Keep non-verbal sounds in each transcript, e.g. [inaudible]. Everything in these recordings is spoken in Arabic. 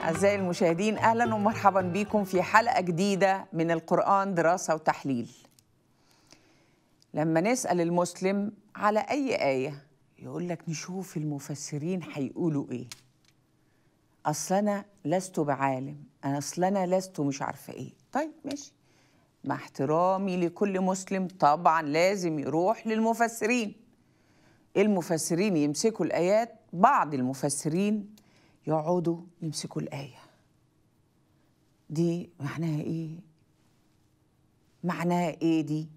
أعزائي المشاهدين أهلا ومرحبا بكم في حلقة جديدة من القرآن دراسة وتحليل لما نسأل المسلم على أي آية يقول لك نشوف المفسرين هيقولوا إيه أصل أنا لست بعالم أنا أصل أنا لست مش عارفة إيه طيب ماشي مع احترامي لكل مسلم طبعا لازم يروح للمفسرين المفسرين يمسكوا الآيات بعض المفسرين يقعدوا يمسكوا الآية دي معناها إيه؟ معناها إيه دي؟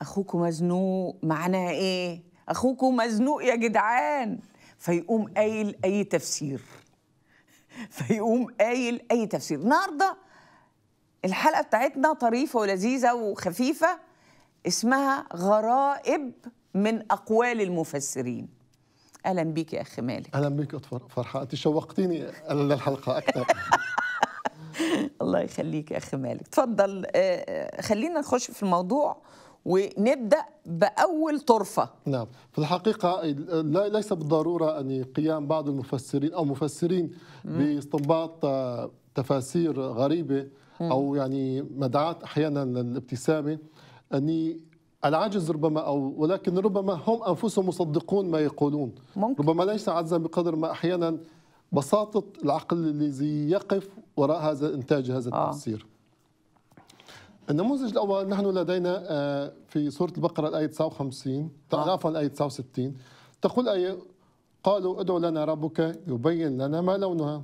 أخوكم مزنوق معناها إيه؟ أخوكم مزنوق يا جدعان فيقوم قايل أي تفسير [laughs] فيقوم قايل أي تفسير النهارده الحلقة بتاعتنا طريفة ولذيذة وخفيفة اسمها غرائب من أقوال المفسرين اهلا بيك يا اخي مالك اهلا بيك فرحه انت شوقتيني للحلقه اكثر [laughs] الله يخليك يا اخي مالك تفضل آه، آه، خلينا نخش في الموضوع ونبدا باول طرفه نعم في الحقيقه ليس بالضروره ان قيام بعض المفسرين او مفسرين باستنباط آه، تفاسير غريبه او يعني مدعاه احيانا للابتسامه اني العجز ربما أو ولكن ربما هم أنفسهم مصدقون ما يقولون ممكن. ربما ليس عجزا بقدر ما أحيانا بساطة العقل الذي يقف وراء هذا إنتاج هذا آه. التفسير آه. النموذج الأول نحن لدينا آه، في سورة البقرة الآية 59 آه. عفوا الآية 69 تقول ايه قالوا ادع لنا ربك يبين لنا ما لونها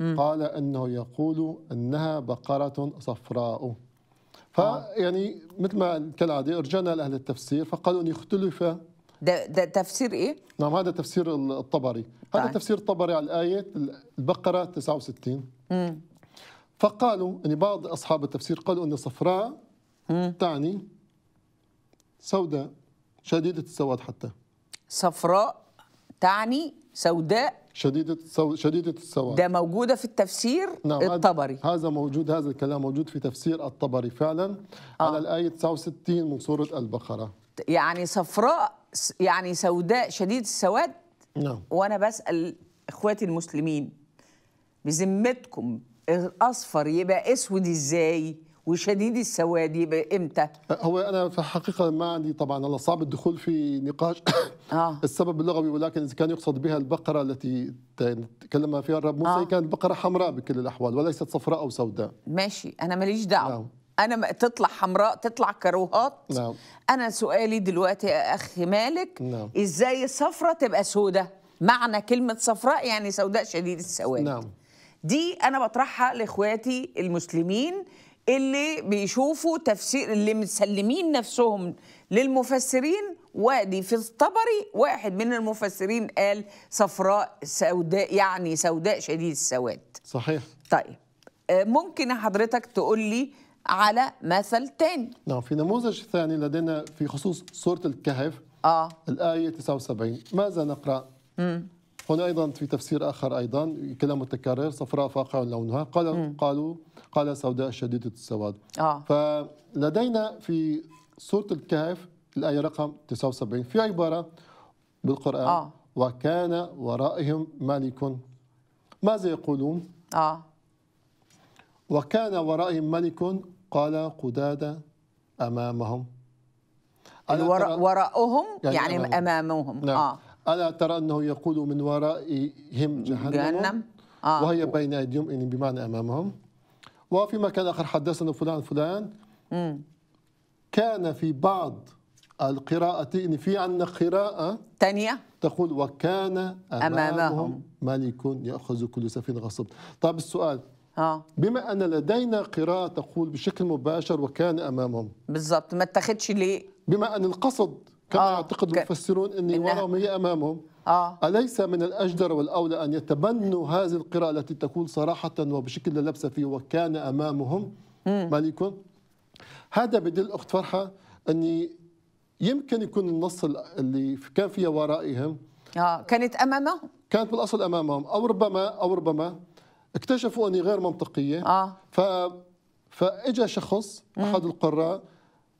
م. قال إنه يقول إنها بقرة صفراء فيعني آه. مثل ما كالعاده رجعنا لاهل التفسير فقالوا ان يختلف ده, ده تفسير ايه؟ نعم هذا تفسير الطبري، هذا طيب. تفسير الطبري على الايه البقره 69 فقالوا ان بعض اصحاب التفسير قالوا ان صفراء مم. تعني سوداء شديده السواد حتى صفراء تعني سوداء شديدة شديدة السواد ده موجودة في التفسير نعم الطبري هذا موجود هذا الكلام موجود في تفسير الطبري فعلا آه. على الآية 69 من سورة البقرة يعني صفراء يعني سوداء شديدة السواد نعم وأنا بسأل إخواتي المسلمين بذمتكم الأصفر يبقى أسود إزاي؟ وشديد السواد يبقى امتى؟ هو انا في الحقيقه ما عندي طبعا الله صعب الدخول في نقاش [laughs] آه. السبب اللغوي ولكن اذا كان يقصد بها البقره التي تكلم فيها الرب موسى آه. كانت بقره حمراء بكل الاحوال وليست صفراء او سوداء ماشي انا ماليش دعوه نعم. انا تطلع حمراء تطلع كروهات نعم. انا سؤالي دلوقتي يا اخ مالك نعم. ازاي صفراء تبقى سوداء معنى كلمه صفراء يعني سوداء شديد السواد نعم. دي انا بطرحها لاخواتي المسلمين اللي بيشوفوا تفسير اللي مسلمين نفسهم للمفسرين وادي في الطبري واحد من المفسرين قال صفراء سوداء يعني سوداء شديد السواد صحيح طيب آه، ممكن حضرتك تقول لي على مثل تاني نعم في نموذج ثاني لدينا في خصوص سورة الكهف آه. الآية 79 ماذا نقرأ؟ مم. هنا ايضا في تفسير اخر ايضا كلام متكرر صفراء فاقع لونها قال م. قالوا قال سوداء شديده السواد آه. فلدينا في سوره الكهف الايه رقم 79 في عباره بالقران آه. وكان ورائهم ملك ماذا يقولون آه. وكان ورائهم ملك قال قداد امامهم وراءهم يعني, أمامهم. يعني امامهم, أمامهم. نعم. آه. ألا ترى أنه يقول من ورائهم جهنم, جهنم؟ آه. وهي بين أيديهم يعني بمعنى أمامهم وفي مكان آخر حدثنا فلان فلان م. كان في بعض القراءة يعني في عندنا قراءة ثانية تقول وكان أمامهم, أمامهم ملك يأخذ كل سفينة غصب طيب السؤال آه. بما أن لدينا قراءة تقول بشكل مباشر وكان أمامهم بالضبط ما اتخذش ليه بما أن القصد كما آه، يعتقد المفسرون أن وراهم هي أمامهم آه. أليس من الأجدر والأولى أن يتبنوا هذه القراءة التي تكون صراحة وبشكل لا لبس فيه وكان أمامهم ملك هذا بدل أخت فرحة أني يمكن يكون النص اللي كان فيها ورائهم آه. كانت أمامهم كانت بالأصل أمامهم أو ربما أو ربما اكتشفوا أني غير منطقية آه. ف فاجى شخص احد القراء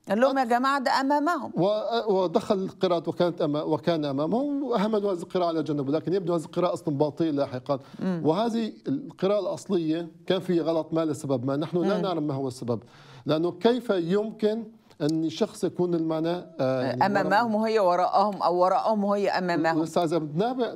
قال لهم يا جماعه ده امامهم ودخل القراءة وكانت أما وكان امامهم واهملوا هذه القراءه على جنب ولكن يبدو هذه القراءه استنباطيه لاحقا وهذه القراءه الاصليه كان في غلط ما لسبب ما نحن لا نعلم ما هو السبب لانه كيف يمكن ان الشخص يكون المعنى آه، يعني امامهم وهي وراءهم او وراءهم وهي امامهم استاذ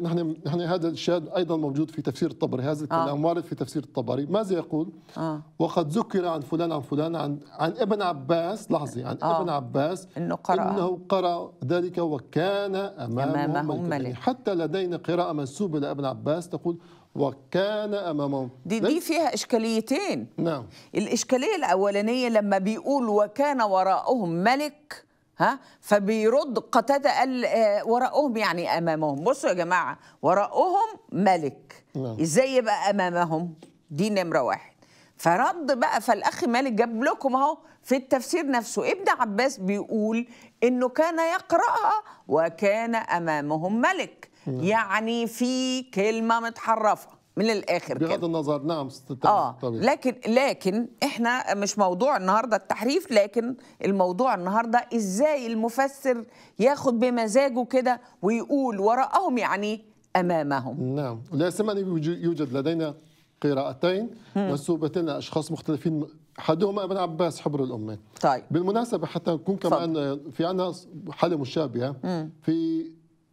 نحن نحن هذا الشيء ايضا موجود في تفسير الطبري هذا آه. الكلام آه. وارد في تفسير الطبري ماذا يقول؟ آه. وقد ذكر عن فلان عن فلان عن عن ابن عباس لحظه عن آه. ابن عباس انه قرأ انه قرأ ذلك وكان امامه, أمامه ملك. ملك حتى لدينا قراءه منسوبه لابن عباس تقول وكان امامهم دي دي فيها اشكاليتين نعم الاشكاليه الاولانيه لما بيقول وكان وراءهم ملك ها فبيرد قتادة قال آه، وراءهم يعني امامهم بصوا يا جماعه وراءهم ملك نعم. ازاي يبقى امامهم دي نمره واحد فرد بقى فالاخ مالك جاب لكم اهو في التفسير نفسه ابن عباس بيقول انه كان يقراها وكان امامهم ملك نعم. يعني في كلمه متحرفه من الاخر كده بغض النظر نعم اه طبيعي. لكن لكن احنا مش موضوع النهارده التحريف لكن الموضوع النهارده ازاي المفسر ياخد بمزاجه كده ويقول وراءهم يعني امامهم نعم لا سيما يوجد لدينا قراءتين منسوبتين لاشخاص مختلفين احدهما ابن عباس حبر الامه طيب بالمناسبه حتى نكون كمان آه، في عندنا حاله مشابهه في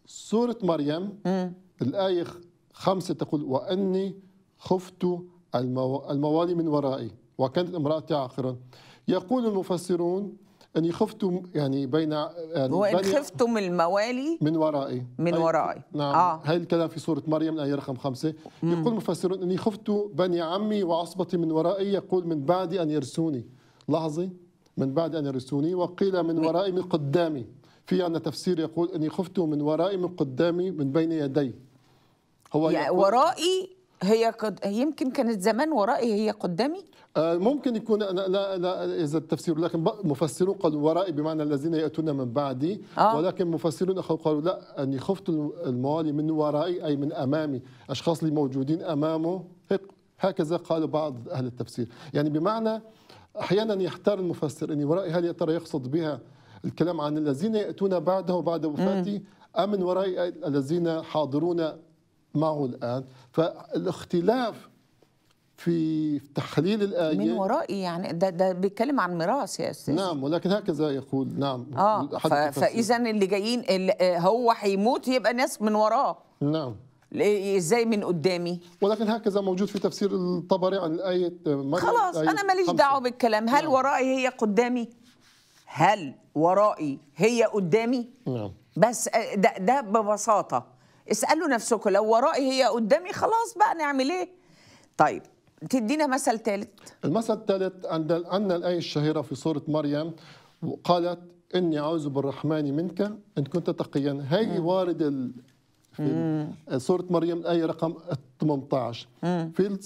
سورة مريم الآية خمسة تقول وأني خفت الموالي من ورائي وكانت امرأة عاقرا يقول المفسرون أني خفت يعني بين يعني وإن خفتم الموالي من ورائي من ورائي نعم آه. هاي الكلام في سورة مريم الآية رقم خمسة مم. يقول المفسرون أني خفت بني عمي وعصبتي من ورائي يقول من بعد أن يرسوني لحظة من بعد أن يرسوني وقيل من ورائي من قدامي في عندنا تفسير يقول اني خفت من ورائي من قدامي من بين يدي هو يعني ورائي هي قد يمكن كانت زمان ورائي هي قدامي آه، ممكن يكون أنا لا, لا اذا التفسير لكن مفسرون قالوا ورائي بمعنى الذين ياتون من بعدي آه. ولكن مفسرون اخرون قالوا لا اني خفت الموالي من ورائي اي من امامي اشخاص اللي موجودين امامه هكذا قال بعض اهل التفسير يعني بمعنى احيانا يحتار المفسر اني ورائي هل يا ترى يقصد بها الكلام عن الذين يأتون بعده وبعد وفاته أم من وراء الذين حاضرون معه الآن فالاختلاف في تحليل الآية من ورائي يعني ده ده بيتكلم عن ميراث يا أستاذ نعم ولكن هكذا يقول نعم آه فإذا اللي جايين اللي هو هيموت يبقى ناس من وراه نعم ازاي من قدامي ولكن هكذا موجود في تفسير الطبري عن الايه خلاص آية انا ماليش دعوه بالكلام هل نعم. ورائي هي قدامي هل ورائي هي قدامي نعم بس آه، ده, ده ببساطه اسالوا نفسكم لو ورائي هي قدامي خلاص بقى نعمل ايه طيب تدينا مثل ثالث المثل الثالث عند ان الايه الشهيره في سوره مريم قالت اني اعوذ بالرحمن منك ان كنت تقيا هي نعم. وارد في سورة مريم الآية رقم 18 في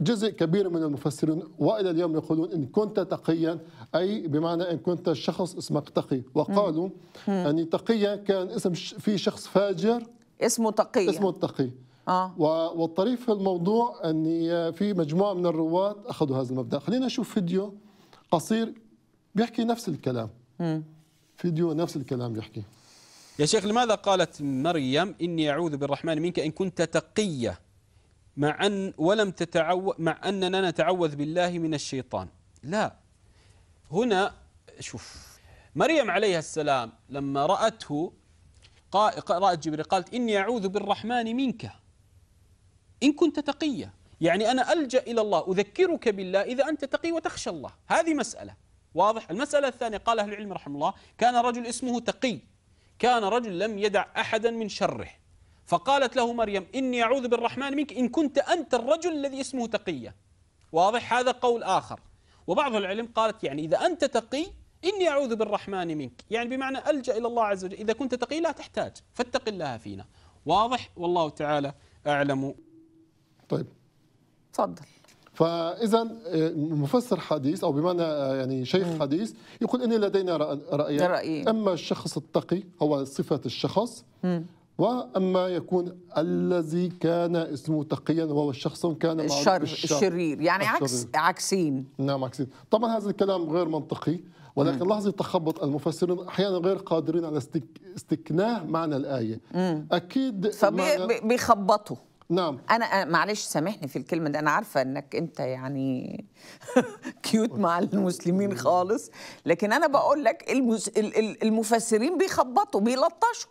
جزء كبير من المفسرين وإلى اليوم يقولون إن كنت تقيا أي بمعنى إن كنت شخص اسمك تقي وقالوا أن يعني تقيا كان اسم في شخص فاجر اسمه تقي اسمه التقي آه. والطريف في الموضوع أن في مجموعة من الرواة أخذوا هذا المبدأ خلينا نشوف فيديو قصير بيحكي نفس الكلام م. فيديو نفس الكلام بيحكي يا شيخ لماذا قالت مريم إني أعوذ بالرحمن منك إن كنت تقية مع أن ولم تتعو مع أننا نتعوذ بالله من الشيطان لا هنا شوف مريم عليها السلام لما رأته رأت جبريل قالت إني أعوذ بالرحمن منك إن كنت تقية يعني أنا ألجأ إلى الله أذكرك بالله إذا أنت تقي وتخشى الله هذه مسألة واضح المسألة الثانية قال أهل العلم رحمه الله كان رجل اسمه تقي كان رجل لم يدع أحدا من شره فقالت له مريم إني أعوذ بالرحمن منك إن كنت أنت الرجل الذي اسمه تقية واضح هذا قول آخر وبعض العلم قالت يعني إذا أنت تقي إني أعوذ بالرحمن منك يعني بمعنى ألجأ إلى الله عز وجل إذا كنت تقي لا تحتاج فاتق الله فينا واضح والله تعالى أعلم طيب تفضل فاذا آه، مفسر حديث او بمعنى آه، يعني شيخ حديث يقول ان لدينا رايين رأيين. اما الشخص التقي هو صفه الشخص واما يكون الذي كان اسمه تقيا وهو الشخص كان الشر الشرير يعني عكس عكسين نعم عكسين طبعا هذا الكلام غير منطقي ولكن لاحظ لحظه تخبط المفسرين احيانا غير قادرين على استك... استكناه معنى الايه مم. اكيد فبيخبطوا نعم انا معلش سامحني في الكلمه دي انا عارفه انك انت يعني كيوت [laughs] مع المسلمين خالص لكن انا بقول لك المس... المفسرين بيخبطوا بيلطشوا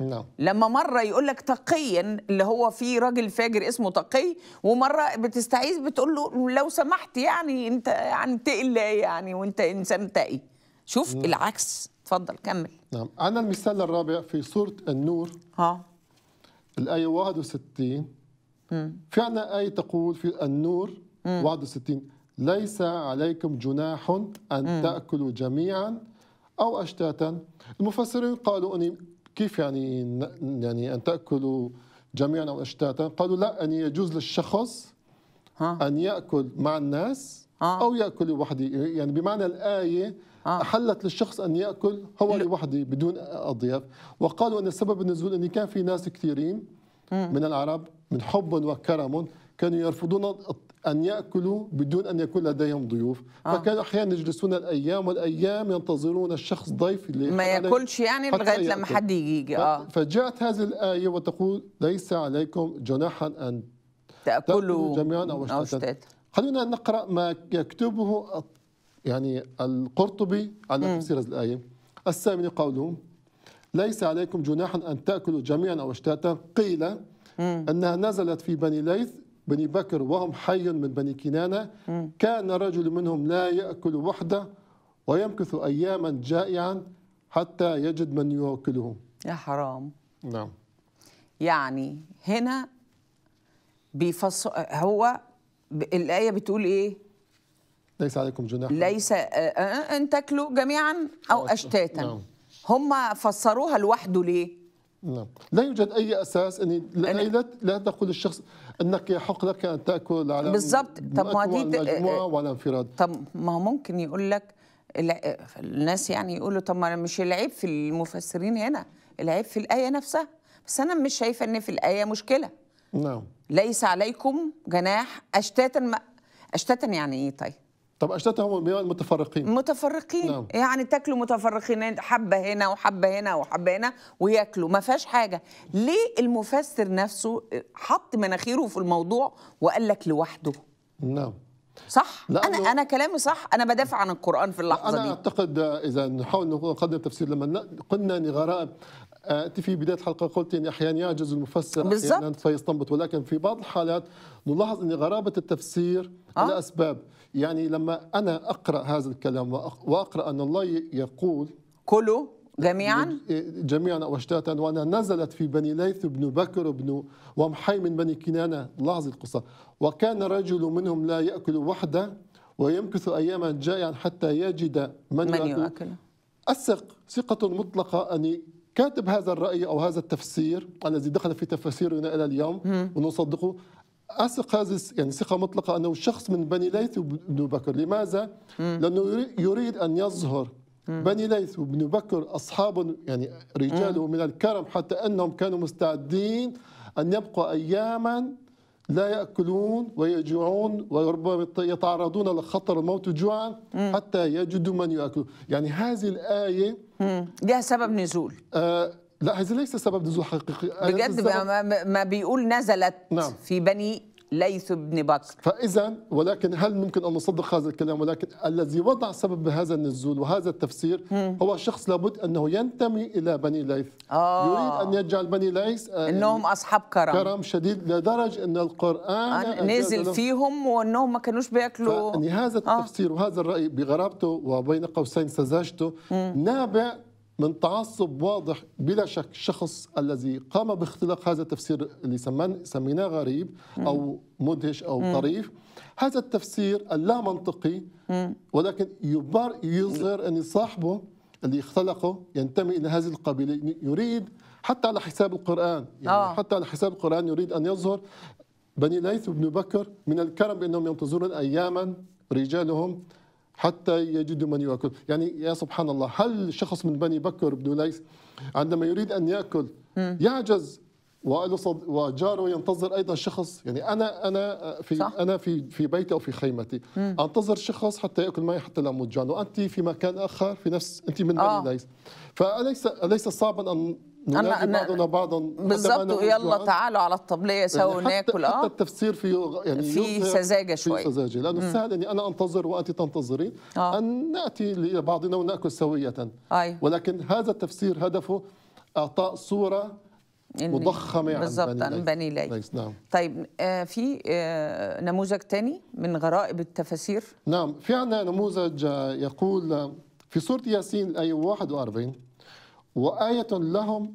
نعم لما مره يقول لك تقيا اللي هو في راجل فاجر اسمه تقي ومره بتستعيذ بتقول له لو سمحت يعني انت يعني تقل الله يعني وانت انسان تقي شوف نعم. العكس اتفضل كمل نعم انا المثال الرابع في سوره النور ها الايه 61 في عندنا آية تقول في النور 61 ليس عليكم جناح أن تأكلوا جميعا أو أشتاتا المفسرين قالوا أني كيف يعني يعني أن تأكلوا جميعا أو أشتاتا قالوا لا أن يجوز للشخص أن يأكل مع الناس أو يأكل لوحده يعني بمعنى الآية أحلت للشخص أن يأكل هو لوحده بدون أضياف وقالوا أن سبب النزول أن كان في ناس كثيرين من العرب من حب وكرم كانوا يرفضون أن يأكلوا بدون أن يكون لديهم ضيوف آه. فكانوا أحيانا يجلسون الأيام والأيام ينتظرون الشخص ضيف ما يأكلش يعني لغاية لما حد يجي آه. فجاءت هذه الآية وتقول ليس عليكم جناحا أن تأكلوا جميعا أو اشتتت خلونا نقرأ ما يكتبه يعني القرطبي على تفسير هذه الآية الثامن قولهم ليس عليكم جناح أن تأكلوا جميعا أو اشتاتا قيل أنها نزلت في بني ليث بني بكر وهم حي من بني كنانة كان رجل منهم لا يأكل وحده ويمكث أياما جائعا حتى يجد من يأكله يا حرام نعم يعني هنا بيفصل هو الآية بتقول إيه ليس عليكم جناح ليس أن تاكلوا جميعا أو أشتاتا نعم. هم فسروها لوحده ليه؟ نعم لا يوجد اي اساس اني أنا... لا, لا تقول الشخص انك يحق لك ان تاكل على بالضبط طب ما دي مجموعه آه، ولا انفراد طب ما هو ممكن يقول لك الناس يعني يقولوا طب ما مش العيب في المفسرين هنا العيب في الايه نفسها بس انا مش شايفه ان في الايه مشكله نعم ليس عليكم جناح اشتاتا ما اشتاتا يعني ايه طيب طب هم متفرقين متفرقين نعم. يعني تاكلوا متفرقين حبه هنا وحبه هنا وحبه هنا وياكلوا ما فيهاش حاجه ليه المفسر نفسه حط مناخيره في الموضوع وقال لك لوحده نعم صح انا انا كلامي صح انا بدافع عن القران في اللحظه أنا دي انا اعتقد اذا نحاول نقدم تفسير لما قلنا نغراء آه، انت في بدايه الحلقه قلت ان احيانا يعجز المفسر احيانا فيستنبط ولكن في بعض الحالات نلاحظ ان غرابه التفسير أه؟ لاسباب يعني لما أنا أقرأ هذا الكلام وأقرأ أن الله يقول كلوا جميعا جميعا واشتاتا وانا نزلت في بني ليث بن بكر بن ومحي من بني كنانة لاحظ القصة وكان رجل منهم لا يأكل وحده ويمكث أياما جائعا حتى يجد من, من يأكل أثق ثقة مطلقة أني كاتب هذا الرأي أو هذا التفسير الذي دخل في تفاسيرنا إلى اليوم ونصدقه اثق هذه يعني ثقه مطلقه انه شخص من بني ليث وابن بكر، لماذا؟ مم. لانه يريد ان يظهر مم. بني ليث وابن بكر اصحاب يعني رجال من الكرم حتى انهم كانوا مستعدين ان يبقوا اياما لا ياكلون ويجوعون وربما يتعرضون لخطر الموت جوعا حتى يجدوا من ياكلوا يعني هذه الايه لها سبب نزول آه لا هذا ليس سبب نزول حقيقي بجد ما بيقول نزلت نعم. في بني ليث بن بكر فاذا ولكن هل ممكن ان نصدق هذا الكلام ولكن الذي وضع سبب هذا النزول وهذا التفسير مم. هو شخص لابد انه ينتمي الى بني ليث آه. يريد ان يجعل بني ليث آه، انهم اصحاب كرم كرم شديد لدرجه ان القران آه، نزل فيهم وانهم ما كانوش بياكلوا يعني هذا آه. التفسير آه. وهذا الراي بغرابته وبين قوسين سذاجته نابع من تعصب واضح بلا شك الشخص الذي قام باختلاق هذا التفسير اللي سميناه غريب او مدهش او طريف هذا التفسير اللا منطقي ولكن يبار يظهر ان صاحبه اللي اختلقه ينتمي الى هذه القبيله يريد حتى على حساب القران يعني آه. حتى على حساب القران يريد ان يظهر بني ليث بن بكر من الكرم بانهم ينتظرون اياما رجالهم حتى يجدوا من يأكل يعني يا سبحان الله هل شخص من بني بكر بن ليث عندما يريد أن يأكل يعجز وجاره ينتظر ايضا شخص يعني انا انا في صح؟ انا في في بيتي او في خيمتي مم. انتظر شخص حتى ياكل معي حتى لا اموت وانت في مكان اخر في نفس انت من بني آه. ليس فاليس اليس صعبا ان أنا بعضنا بعضا بالظبط ويلا تعالوا على الطبليه سوا يعني ناكل اه حتى التفسير فيه يعني في سذاجه شوي في سذاجه لانه السهل اني انا انتظر وانت تنتظرين آه. ان ناتي لبعضنا وناكل سويه آه. ولكن هذا التفسير هدفه اعطاء صوره مضخمه عن بالضبط عن بني لي نعم طيب آه في آه نموذج ثاني من غرائب التفاسير نعم في عندنا نموذج آه، يقول آه، في سوره ياسين الايه 41 وآية لهم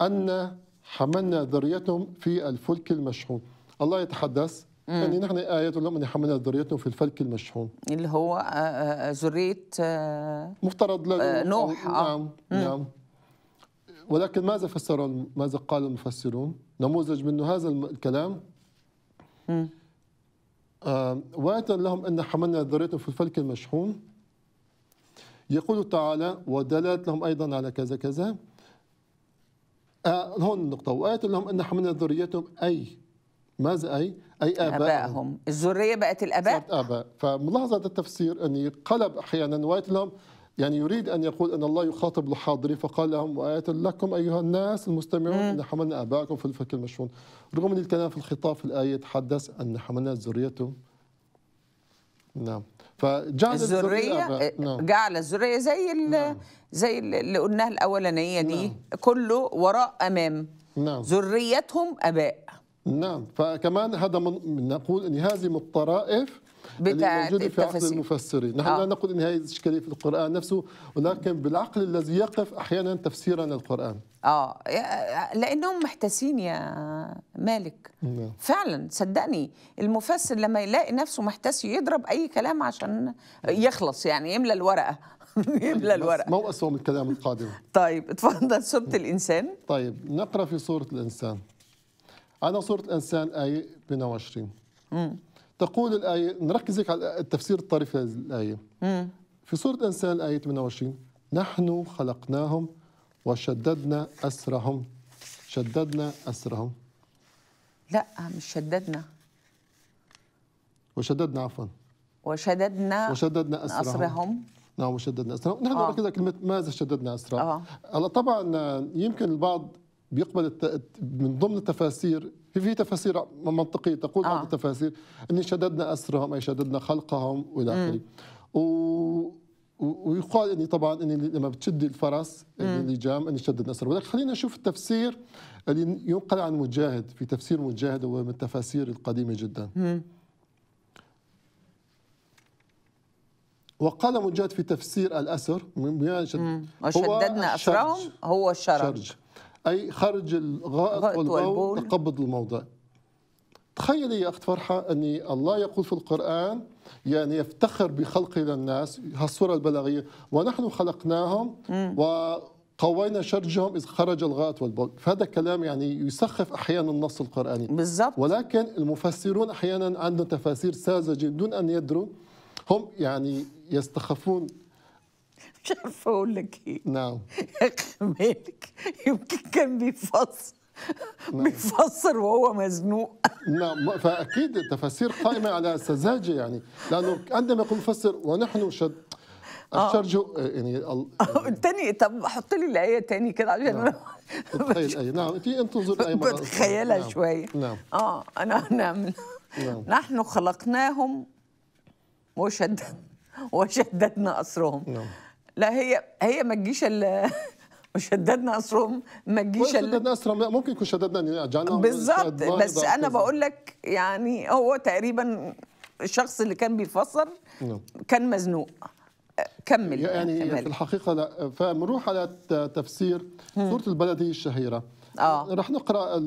أن حملنا ذريتهم في الفلك المشحون الله يتحدث مم. يعني نحن آية لهم أن حملنا ذريتهم في الفلك المشحون اللي هو آه، آه، ذرية آه، مفترض نوح نعم مم. نعم ولكن ماذا فسر ماذا قال المفسرون نموذج من هذا الكلام مم. آه وآية لهم أن حملنا ذريتهم في الفلك المشحون يقول تعالى ودلت لهم أيضا على كذا كذا آه هون النقطة وآية لهم أن حملنا ذريتهم أي ماذا أي؟ أي آبائهم, آبائهم. الذرية بقت الآباء صارت آباء فملاحظة التفسير أن قلب أحيانا وآية لهم يعني يريد أن يقول أن الله يخاطب الحاضرين فقال لهم وآية لكم أيها الناس المستمعون أن حملنا آبائكم في الفك المشحون رغم أن الكلام في الخطاب في الآية يتحدث أن حملنا ذريتهم نعم فجعل الذريه, آه، نعم. جعل الذريه زي نعم. زي اللي قلناها الاولانيه دي نعم. كله وراء امام نعم. ذريتهم اباء نعم فكمان هذا من نقول ان هذه من الطرائف بتاع موجودة في عقل المفسرين نحن آه. لا نقول ان هذه اشكاليه في القران نفسه ولكن بالعقل الذي يقف احيانا تفسيرا للقران اه لانهم محتاسين يا مالك مم. نعم. فعلا صدقني المفسر لما يلاقي نفسه محتاس يضرب اي كلام عشان يخلص يعني يملى الورقه [laughs] يملى الورقه مو اسوء من الكلام القادم [laughs] طيب اتفضل سوره الانسان طيب نقرا في سوره الانسان انا سوره الانسان ايه 22 مم. تقول الايه نركز هيك على التفسير الطريف للايه في سوره الانسان ايه 28 نحن خلقناهم وشددنا أسرهم شددنا أسرهم لا مش شددنا وشددنا عفوا وشددنا وشددنا أسرهم, أسرهم. نعم وشددنا أسرهم نحن آه. كده كلمة ماذا شددنا أسرهم آه. هلا طبعا يمكن البعض بيقبل الت... من ضمن التفاسير في في تفاسير منطقية تقول آه. بعض التفاسير أن شددنا أسرهم أي شددنا خلقهم وإلى آخره و... ويقال اني طبعا اني لما بتشد الفرس اللجام اني شد النسر ولكن خلينا نشوف التفسير اللي ينقل عن مجاهد في تفسير مجاهد هو من التفاسير القديمه جدا. مم. وقال مجاهد في تفسير الاسر يعني مم. وشددنا اسرهم هو الشرج. اي خرج الغائط والبول تقبض الموضع. تخيلي يا أخت فرحة أن الله يقول في القرآن يعني يفتخر بخلقه للناس هالصورة البلاغية ونحن خلقناهم و قوينا شرجهم إذ خرج الغائط والبول فهذا الكلام يعني يسخف أحيانا النص القرآني بالزبط. ولكن المفسرون أحيانا عندهم تفاسير ساذجة دون أن يدروا هم يعني يستخفون مش عارفة أقول لك إيه نعم [laughs] يا مالك يمكن كان بيفصل نعم. بيفسر وهو مزنوق نعم فاكيد التفاسير قائمه على السذاجه يعني لانه عندما يقول مفسر ونحن شد الشرج آه. يعني الثاني آه، طب حط لي الايه تاني كده عشان نعم. الايه نعم في انتظر الايه بتخيلها نعم. شويه نعم اه انا انا نعم. نحن خلقناهم وشدد وشددنا اسرهم نعم. لا هي هي ما تجيش وشددنا اسرهم ما تجيش شددنا اسرهم لا ممكن يكون شددنا رجعنا يعني بالظبط بس انا بقول لك يعني هو تقريبا الشخص اللي كان بيفسر نعم. كان مزنوق كمل يعني كمل. في الحقيقه لا فبنروح على تفسير سوره البلدي الشهيره اه رح نقرا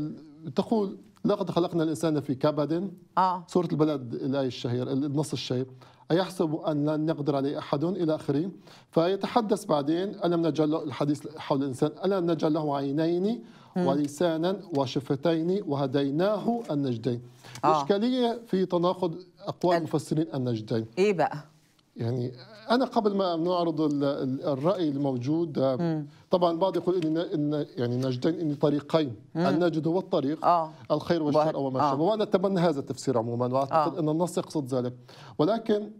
تقول لقد خلقنا الانسان في كبد اه سوره البلد الايه الشهيره النص الشهير أيحسب أن لن يقدر عليه أحد إلى آخره فيتحدث بعدين ألم نجعل له الحديث حول الإنسان ألم نجعل له عينين ولسانا وشفتين وهديناه النجدين آه. إشكالية في تناقض أقوال المفسرين أه. النجدين إيه بقى؟ يعني انا قبل ما نعرض الراي الموجود آه، طبعا البعض يقول ان يعني نجدين ان طريقين النجد هو الطريق آه. الخير والشر وما شابه آه. وانا اتبنى هذا التفسير عموما واعتقد ان النص يقصد ذلك ولكن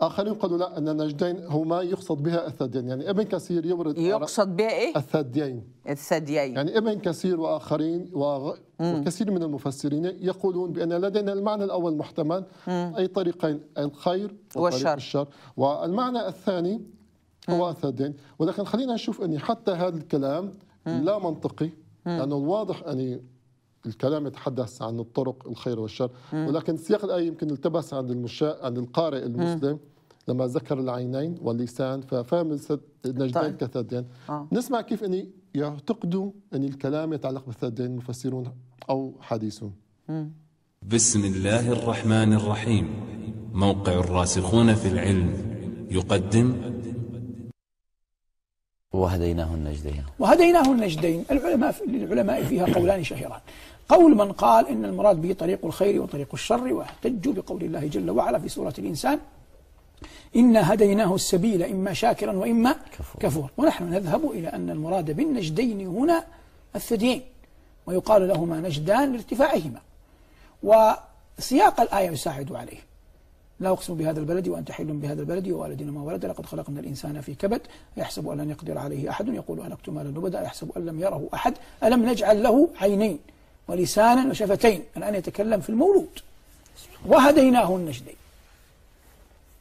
اخرين قالوا لا ان النجدين هما يقصد بها الثديين يعني ابن كثير يورد يقصد بها ايه الثديين الثديين يعني ابن كثير واخرين وغ... وكثير من المفسرين يقولون بان لدينا المعنى الاول محتمل اي طريقين الخير والشر الشر والمعنى الثاني هو الثديين ولكن خلينا نشوف اني حتى هذا الكلام لا منطقي لانه يعني الواضح اني الكلام يتحدث عن الطرق الخير والشر مم. ولكن سياق الآية يمكن التبس عند المشاء عند القارئ المسلم مم. لما ذكر العينين واللسان ففهم النجدين طيب. كثدين آه. نسمع كيف أن يعتقدوا أن الكلام يتعلق بالثدين المفسرون أو حديثون بسم الله الرحمن الرحيم موقع الراسخون في العلم يقدم وهديناه النجدين وهديناه النجدين العلماء للعلماء فيها قولان شهيران قول من قال إن المراد به طريق الخير وطريق الشر واحتجوا بقول الله جل وعلا في سورة الإنسان إنا هديناه السبيل إما شاكرا وإما كفور, كفور ونحن نذهب إلى أن المراد بالنجدين هنا الثديين ويقال لهما نجدان لارتفاعهما وسياق الآية يساعد عليه لا أقسم بهذا البلد وأنت حل بهذا البلد ووالدين ما ولد لقد خلقنا الإنسان في كبد يحسب أن لن يقدر عليه أحد يقول ألقت مالا لبدا يحسب أن لم يره أحد ألم نجعل له عينين ولسانا وشفتين الآن يتكلم في المولود وهديناه النجدين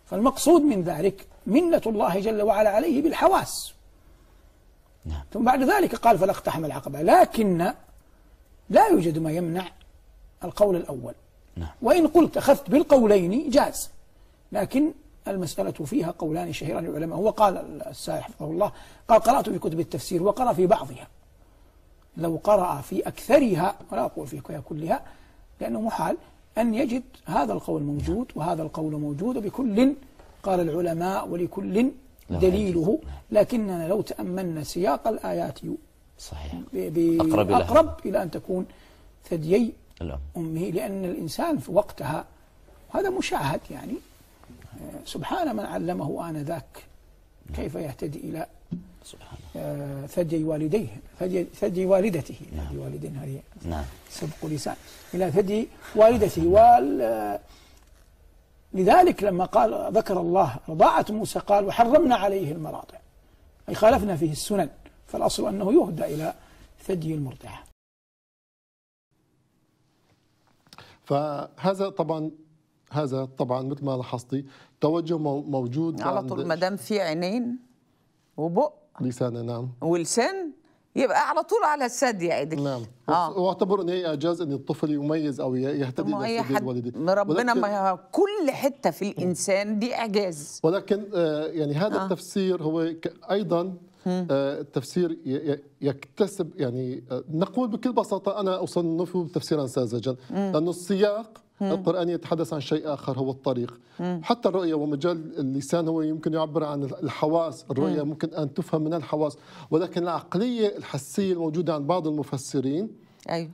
فالمقصود من ذلك منة الله جل وعلا عليه بالحواس نعم. ثم بعد ذلك قال فلا اقتحم العقبة لكن لا يوجد ما يمنع القول الأول نعم. وإن قلت أخذت بالقولين جاز لكن المسألة فيها قولان شهيران للعلماء هو قال السائح حفظه الله قال قرأت في كتب التفسير وقرأ في بعضها لو قرأ في أكثرها ولا أقول في كلها لأنه محال أن يجد هذا القول موجود وهذا القول موجود وبكل قال العلماء ولكل دليله لكننا لو تأملنا سياق الآيات صحيح أقرب, أقرب إلى أن تكون ثديي أمه لأن الإنسان في وقتها وهذا مشاهد يعني آه، سبحان من علمه آنذاك نعم. كيف يهتدي إلى سبحان آه، ثدي والديه ثدي, ثدي والدته نعم. والدين هذه نعم. سبق لسان إلى ثدي والدته وال لذلك لما قال ذكر الله رضاعة موسى قال وحرمنا عليه المراضع أي خالفنا فيه السنن فالأصل أنه يهدى إلى ثدي المرضعة فهذا طبعا هذا طبعا مثل ما لاحظتي توجه موجود على طول ما دام في عينين وبق لسانة نعم ولسان يبقى على طول على الثدي يا نعم آه. واعتبر ان هي اعجاز ان الطفل يميز او يهتدي الى سبيل والديه ربنا ما كل حته في الانسان دي اعجاز ولكن آه، يعني هذا آه. التفسير هو ايضا التفسير آه، يكتسب يعني آه، نقول بكل بساطه انا اصنفه تفسيرا ساذجا لانه السياق مم. القرآن يتحدث عن شيء آخر هو الطريق مم. حتى الرؤية ومجال اللسان هو يمكن يعبر عن الحواس الرؤية مم. ممكن أن تفهم من الحواس ولكن العقلية الحسية الموجودة عند بعض المفسرين أيوه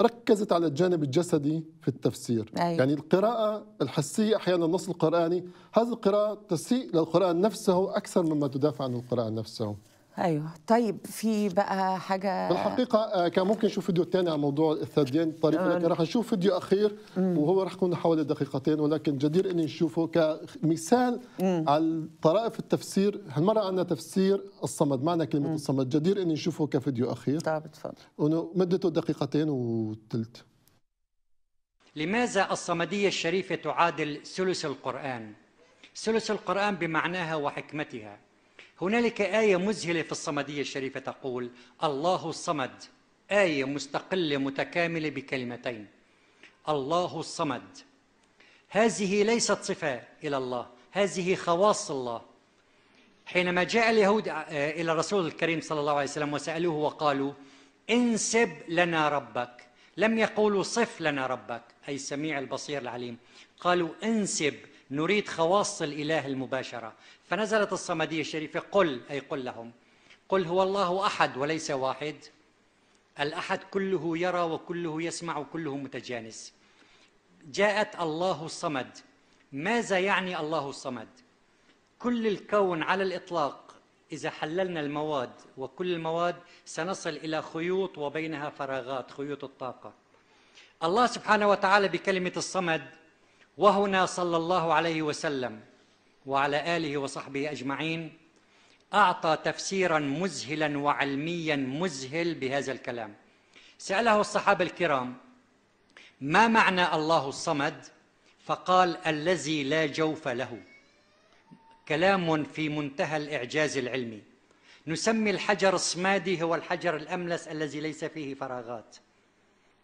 ركزت على الجانب الجسدي في التفسير أي. أيوه. يعني القراءة الحسية أحيانا النص القرآني هذه القراءة تسيء للقرآن نفسه أكثر مما تدافع عن القرآن نفسه ايوه طيب في بقى حاجه بالحقيقه آه، كان ممكن نشوف فيديو ثاني عن موضوع الثديان طريق لكن راح نشوف فيديو اخير وهو راح يكون حوالي دقيقتين ولكن جدير اني نشوفه كمثال مم. على طرائف التفسير هالمره عندنا تفسير الصمد معنى كلمه مم. الصمد جدير اني نشوفه كفيديو اخير طيب اتفضل مدته دقيقتين وثلث لماذا الصمديه الشريفه تعادل ثلث القران ثلث القران بمعناها وحكمتها هنالك آية مذهلة في الصمدية الشريفة تقول الله الصمد آية مستقلة متكاملة بكلمتين الله الصمد هذه ليست صفة إلى الله هذه خواص الله حينما جاء اليهود آه، إلى الرسول الكريم صلى الله عليه وسلم وسألوه وقالوا انسب لنا ربك لم يقولوا صف لنا ربك أي السميع البصير العليم قالوا انسب نريد خواص الإله المباشرة فنزلت الصمدية الشريفة قل أي قل لهم قل هو الله أحد وليس واحد الأحد كله يرى وكله يسمع وكله متجانس جاءت الله الصمد ماذا يعني الله الصمد كل الكون على الإطلاق إذا حللنا المواد وكل المواد سنصل إلى خيوط وبينها فراغات خيوط الطاقة الله سبحانه وتعالى بكلمة الصمد وهنا صلى الله عليه وسلم وعلى آله وصحبه أجمعين أعطى تفسيرا مذهلا وعلميا مذهل بهذا الكلام سأله الصحابة الكرام ما معنى الله الصمد فقال الذي لا جوف له كلام في منتهى الإعجاز العلمي نسمي الحجر الصمادي هو الحجر الأملس الذي ليس فيه فراغات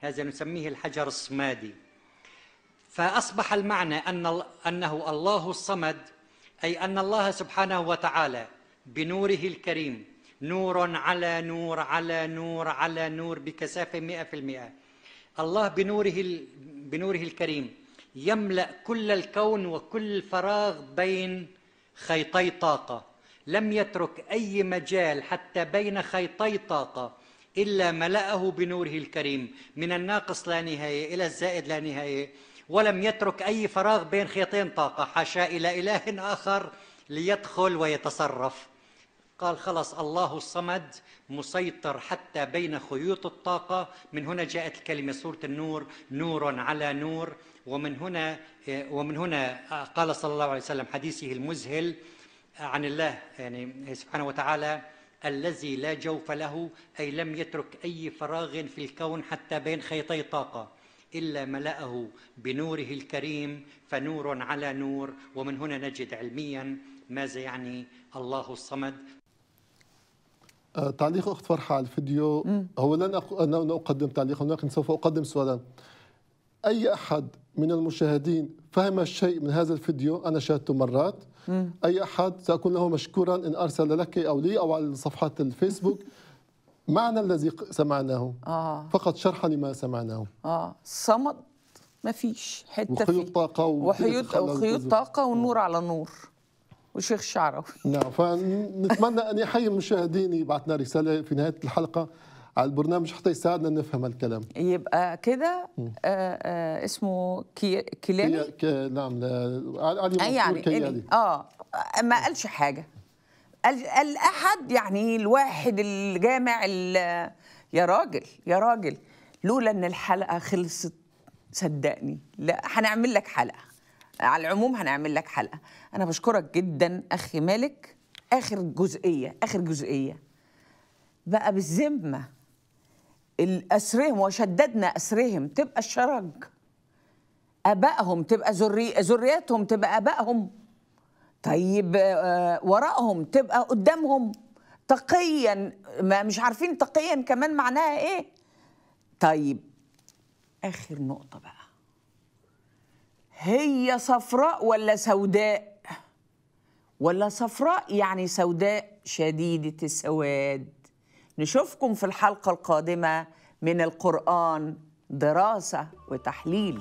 هذا نسميه الحجر الصمادي فأصبح المعنى أن أنه الله الصمد أي أن الله سبحانه وتعالى بنوره الكريم نور على نور على نور على نور بكثافة مئة في المئة الله بنوره, بنوره الكريم يملأ كل الكون وكل فراغ بين خيطي طاقة لم يترك أي مجال حتى بين خيطي طاقة إلا ملأه بنوره الكريم من الناقص لا نهاية إلى الزائد لا نهاية ولم يترك أي فراغ بين خيطين طاقة حاشا إلى إله آخر ليدخل ويتصرف قال خلص الله الصمد مسيطر حتى بين خيوط الطاقة من هنا جاءت الكلمة سورة النور نور على نور ومن هنا ومن هنا قال صلى الله عليه وسلم حديثه المذهل عن الله يعني سبحانه وتعالى الذي لا جوف له أي لم يترك أي فراغ في الكون حتى بين خيطي طاقة إلا ملأه بنوره الكريم فنور على نور ومن هنا نجد علميا ماذا يعني الله الصمد أه، تعليق أخت فرحة على الفيديو هو لن أق... أنا أقدم تعليقا ولكن سوف أقدم سؤالا أي أحد من المشاهدين فهم الشيء من هذا الفيديو أنا شاهدته مرات أي أحد سأكون له مشكورا إن أرسل لك أو لي أو على صفحات الفيسبوك معنى الذي سمعناه آه. فقط شرح لما سمعناه آه. صمد فيش حته وخيوط طاقه وخيوط وخيوط طاقه ونور آه. على نور وشيخ شعراوي نعم فنتمنى ان يحيي المشاهدين يبعثنا رساله في نهايه الحلقه على البرنامج حتى يساعدنا نفهم الكلام يبقى كده آه، آه، اسمه كي... كيلاني كي... نعم علي منصور يعني كيالي. يعني، اه ما قالش حاجه الأحد يعني الواحد الجامع يا راجل يا راجل لولا إن الحلقة خلصت صدقني لا هنعمل لك حلقة على العموم هنعمل لك حلقة أنا بشكرك جدا أخي مالك آخر جزئية آخر جزئية بقى بالذمة الأسرهم وشددنا أسرهم تبقى الشرج آبائهم تبقى ذري ذرياتهم تبقى آبائهم طيب آه، وراءهم تبقى قدامهم تقيا ما مش عارفين تقيا كمان معناها ايه طيب اخر نقطه بقى هي صفراء ولا سوداء ولا صفراء يعني سوداء شديده السواد نشوفكم في الحلقه القادمه من القران دراسه وتحليل